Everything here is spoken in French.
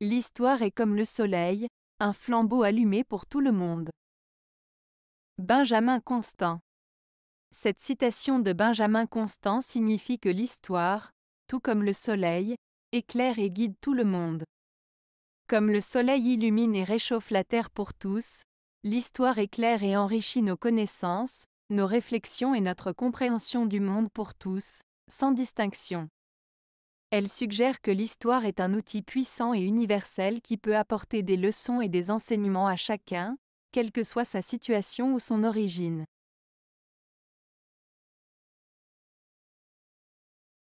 L'histoire est comme le soleil, un flambeau allumé pour tout le monde. Benjamin Constant Cette citation de Benjamin Constant signifie que l'histoire, tout comme le soleil, éclaire et guide tout le monde. Comme le soleil illumine et réchauffe la terre pour tous, l'histoire éclaire et enrichit nos connaissances, nos réflexions et notre compréhension du monde pour tous, sans distinction. Elle suggère que l'histoire est un outil puissant et universel qui peut apporter des leçons et des enseignements à chacun, quelle que soit sa situation ou son origine.